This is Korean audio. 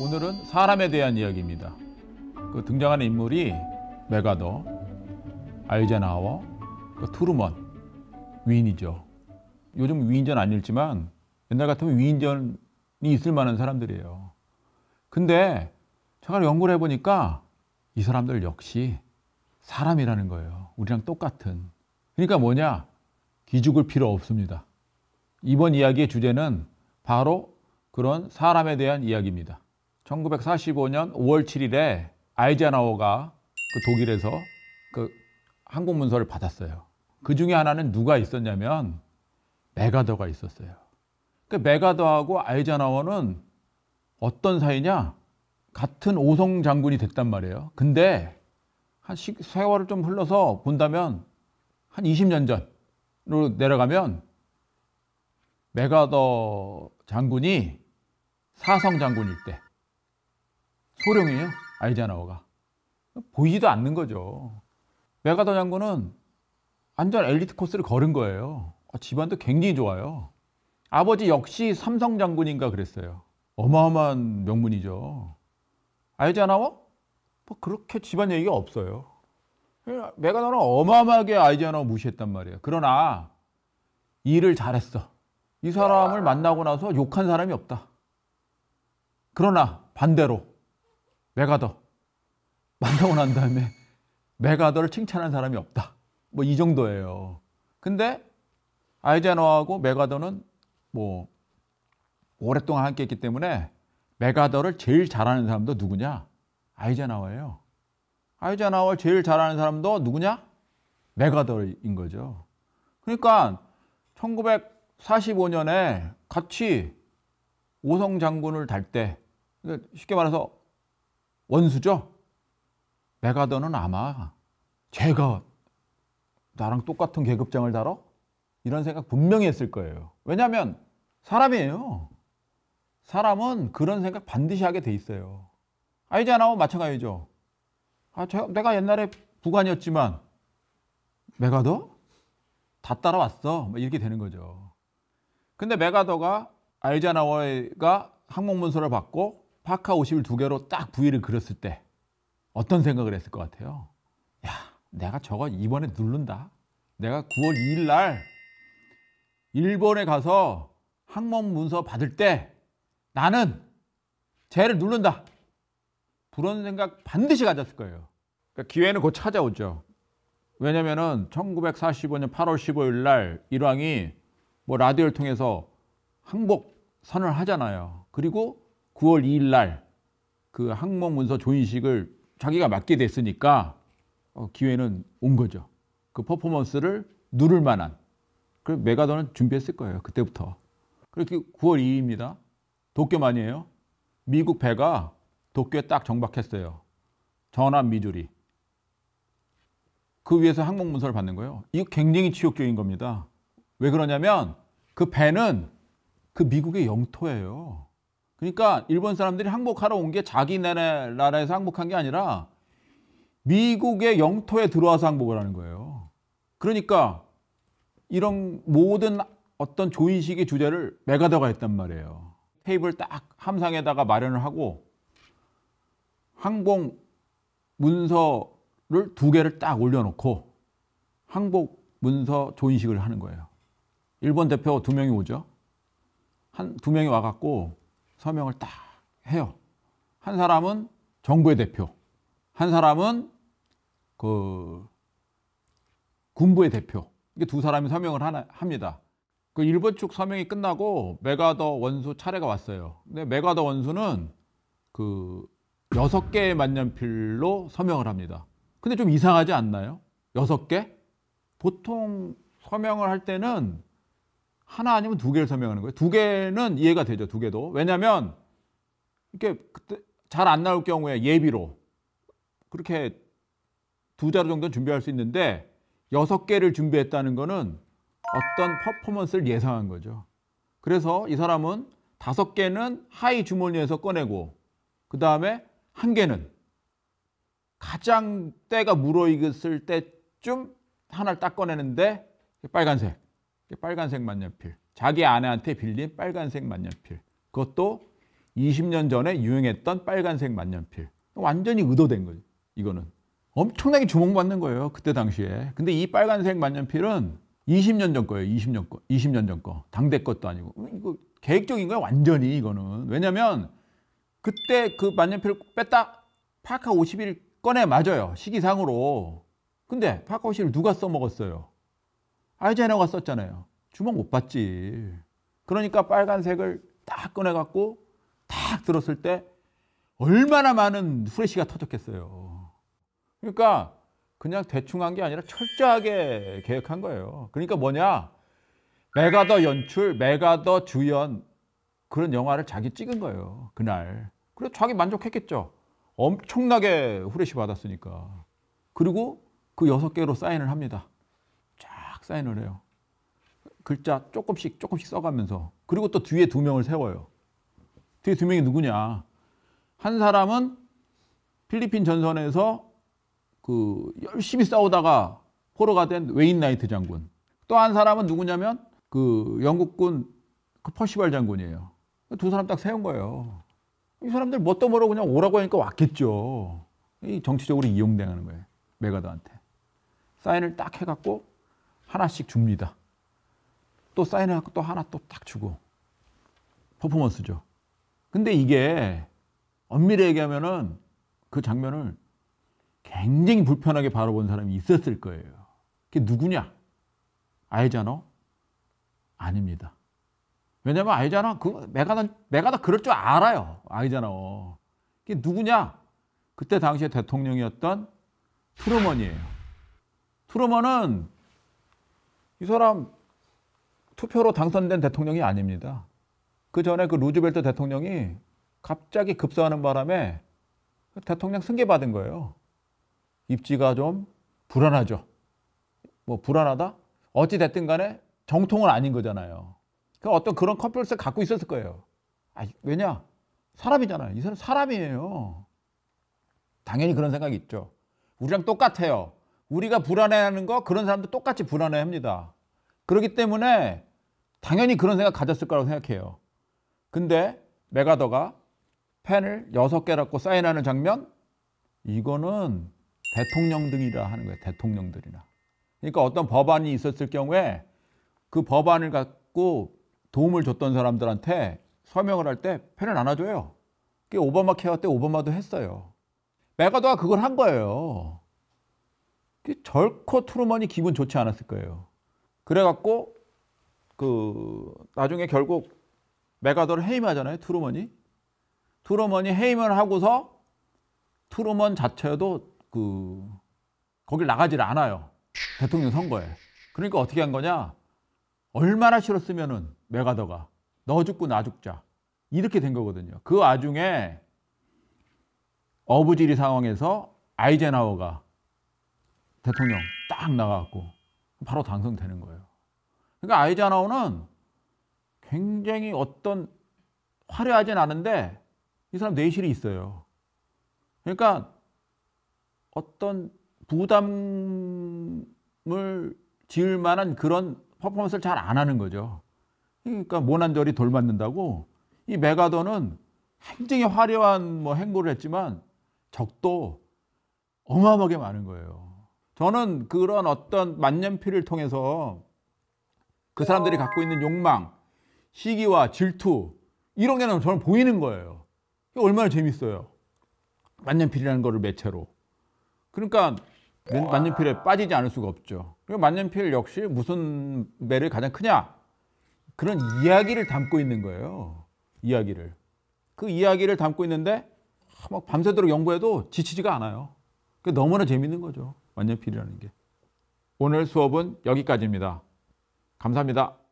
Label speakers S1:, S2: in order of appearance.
S1: 오늘은 사람에 대한 이야기입니다. 그 등장하는 인물이 메가더, 알제나워, 그 트루먼, 위인이죠. 요즘 위인전 안 읽지만 옛날 같으면 위인전이 있을 만한 사람들이에요. 근데 제가 연구를 해보니까 이 사람들 역시 사람이라는 거예요. 우리랑 똑같은. 그러니까 뭐냐? 기죽을 필요 없습니다. 이번 이야기의 주제는 바로 그런 사람에 대한 이야기입니다. 1945년 5월 7일에 아이젠하워가 그 독일에서 그 항공 문서를 받았어요. 그 중에 하나는 누가 있었냐면 메가더가 있었어요. 그 메가더하고 아이젠하워는 어떤 사이냐? 같은 오성 장군이 됐단 말이에요. 근데 한 시, 세월을 좀 흘러서 본다면 한 20년 전으로 내려가면 메가더 장군이 사성 장군일 때 소령이에요. 아이젠하워가. 보이지도 않는 거죠. 메가더 장군은 완전 엘리트 코스를 걸은 거예요. 아, 집안도 굉장히 좋아요. 아버지 역시 삼성 장군인가 그랬어요. 어마어마한 명문이죠. 아이젠하워? 어? 뭐 그렇게 집안 얘기가 없어요. 메가더는 어마어마하게 아이젠하워 어, 무시했단 말이에요. 그러나 일을 잘했어. 이 사람을 만나고 나서 욕한 사람이 없다. 그러나 반대로 메가더 만나고 난 다음에 메가더를 칭찬한 사람이 없다. 뭐 이 정도예요. 근데 아이젠하고 메가더는 뭐 오랫동안 함께 했기 때문에 메가더를 제일 잘하는 사람도 누구냐? 아이젠하워예요. 아이젠하워를 제일 잘하는 사람도 누구냐? 메가더인 거죠. 그러니까 1945년에 같이 오성 장군을 달때 그러니까 쉽게 말해서 원수죠. 메가더는 아마 제가 나랑 똑같은 계급장을 달어? 이런 생각 분명히 했을 거예요. 왜냐하면 사람이에요. 사람은 그런 생각 반드시 하게 돼 있어요. 알잖아, 마찬가지죠. 아, 저, 내가 옛날에 부관이었지만 메가더? 다 따라왔어. 뭐 이렇게 되는 거죠. 근데 메가더가 알자나워가 항목문서를 받고 파카 5두개로딱 부위를 그렸을 때 어떤 생각을 했을 것 같아요? 야, 내가 저거 이번에 누른다. 내가 9월 2일 날 일본에 가서 항문 문서 받을 때 나는 쟤를 누른다. 그런 생각 반드시 가졌을 거예요. 그러니까 기회는 곧 찾아오죠. 왜냐면 1945년 8월 15일 날 일왕이 뭐 라디오를 통해서 항복 선을 하잖아요. 그리고 9월 2일 날그 항목 문서 조인식을 자기가 맡게 됐으니까 어, 기회는 온 거죠. 그 퍼포먼스를 누를 만한 그 메가더는 준비했을 거예요. 그때부터. 그렇게 9월 2일입니다. 도쿄만이에요. 미국 배가 도쿄에 딱 정박했어요. 전함 미주리. 그 위에서 항목 문서를 받는 거예요. 이거 굉장히 치욕적인 겁니다. 왜 그러냐면 그 배는 그 미국의 영토예요. 그러니까 일본 사람들이 항복하러 온 게 자기 나라에서 항복한 게 아니라 미국의 영토에 들어와서 항복을 하는 거예요. 그러니까 이런 모든 어떤 조인식의 주제를 메가더가 했단 말이에요. 테이블 딱 함상에다가 마련을 하고 항공 문서를 두 개를 딱 올려놓고 항복 문서 조인식을 하는 거예요. 일본 대표 두 명이 오죠. 한 두 명이 와갖고 서명을 딱 해요. 한 사람은 정부의 대표, 한 사람은 그 군부의 대표. 이게 두 사람이 서명을 하나, 합니다. 그 일본 측 서명이 끝나고 메가더 원수 차례가 왔어요. 근데 메가더 원수는 그 여섯 개의 만년필로 서명을 합니다. 근데 좀 이상하지 않나요? 여섯 개? 보통 서명을 할 때는 하나 아니면 두 개를 설명하는 거예요. 두 개는 이해가 되죠. 두 개도. 왜냐하면 이렇게 그때 잘 안 나올 경우에 예비로 그렇게 두 자루 정도는 준비할 수 있는데 여섯 개를 준비했다는 거는 어떤 퍼포먼스를 예상한 거죠. 그래서 이 사람은 다섯 개는 하이 주머니에서 꺼내고 그 다음에 한 개는 가장 때가 물어익었을 때쯤 하나를 딱 꺼내는데 빨간색 빨간색 만년필. 자기 아내한테 빌린 빨간색 만년필. 그것도 20년 전에 유행했던 빨간색 만년필. 완전히 의도된 거죠. 이거는. 엄청나게 주목받는 거예요. 그때 당시에. 근데 이 빨간색 만년필은 20년 전 거예요. 20년 거. 20년 전 거. 당대 것도 아니고. 이거 계획적인 거야. 완전히 이거는. 왜냐면 그때 그 만년필을 뺐다. 파카 51 꺼내 맞아요. 시기상으로. 근데 파카 51 누가 써먹었어요? 아이젠허가 썼잖아요. 주먹 못봤지 그러니까 빨간색을 딱 꺼내갖고 딱 들었을 때 얼마나 많은 후레쉬가 터졌겠어요. 그러니까 그냥 대충 한 게 아니라 철저하게 계획한 거예요. 그러니까 뭐냐? 메가더 연출, 메가더 주연 그런 영화를 자기 찍은 거예요. 그날. 그래서 자기 만족했겠죠. 엄청나게 후레쉬 받았으니까. 그리고 그 여섯 개로 사인을 합니다. 사인을 해요. 글자 조금씩 조금씩 써가면서 그리고 또 뒤에 두 명을 세워요. 뒤에 두 명이 누구냐? 한 사람은 필리핀 전선에서 그 열심히 싸우다가 포로가 된 웨인나이트 장군. 또 한 사람은 누구냐면 그 영국군 그 퍼시발 장군이에요. 두 사람 딱 세운 거예요. 이 사람들 뭣도 뭐 모르고 그냥 오라고 하니까 왔겠죠. 이 정치적으로 이용당하는 거예요. 메가더한테. 사인을 딱 해갖고 하나씩 줍니다. 또사인해고또 하나 또 딱 주고 퍼포먼스죠. 근데 이게 엄밀히 얘기하면은 그 장면을 굉장히 불편하게 바라본 사람이 있었을 거예요. 그게 누구냐? 알잖아? 아닙니다. 왜냐면 알잖아? 그 내가 다 내가 다 그럴 줄 알아요. 알잖아. 그게 누구냐? 그때 당시에 대통령이었던 트루먼이에요. 트루먼은 이 사람 투표로 당선된 대통령이 아닙니다. 그 전에 그 루즈벨트 대통령이 갑자기 급사하는 바람에 대통령 승계받은 거예요. 입지가 좀 불안하죠. 뭐 불안하다? 어찌됐든 간에 정통은 아닌 거잖아요. 그 어떤 그런 컴플렉스 갖고 있었을 거예요. 아, 왜냐? 사람이잖아요. 이 사람 사람이에요. 당연히 그런 생각이 있죠. 우리랑 똑같아요. 우리가 불안해하는 거 그런 사람도 똑같이 불안해합니다. 그렇기 때문에 당연히 그런 생각 가졌을 거라고 생각해요. 근데 메가더가 펜을 6개 갖고 사인하는 장면 이거는 대통령 등이라 하는 거예요. 대통령들이나. 그러니까 어떤 법안이 있었을 경우에 그 법안을 갖고 도움을 줬던 사람들한테 서명을 할 때 펜을 나눠줘요. 그게 오바마 케어 때 오바마도 했어요. 메가더가 그걸 한 거예요. 절코 트루먼이 기분 좋지 않았을 거예요. 그래갖고 그 나중에 결국 메가더를 해임하잖아요. 트루먼이 트루먼이 해임을 하고서 트루먼 자체도 그 거길 나가질 않아요. 대통령 선거에. 그러니까 어떻게 한 거냐? 얼마나 싫었으면은 메가더가 너 죽고 나 죽자 이렇게 된 거거든요. 그 와중에 어부지리 상황에서 아이젠하워가 대통령 딱 나가갖고 바로 당선되는 거예요. 그러니까 아이자나우는 굉장히 어떤 화려하진 않은데 이 사람 내실이 있어요. 그러니까 어떤 부담을 지을 만한 그런 퍼포먼스를 잘 안 하는 거죠. 그러니까 모난절이 돌 맞는다고 이 메가더는 굉장히 화려한 뭐 행보를 했지만 적도 어마어마하게 많은 거예요. 저는 그런 어떤 만년필을 통해서 그 사람들이 갖고 있는 욕망, 시기와 질투 이런 게 저는 보이는 거예요. 얼마나 재밌어요. 만년필이라는 거를 매체로. 그러니까 만년필에 빠지지 않을 수가 없죠. 그리고 그러니까 만년필 역시 무슨 매를 가장 크냐? 그런 이야기를 담고 있는 거예요. 이야기를. 그 이야기를 담고 있는데 막 뭐 밤새도록 연구해도 지치지가 않아요. 그게 너무나 재밌는 거죠. 완전필이라는 게. 오늘 수업은 여기까지입니다. 감사합니다.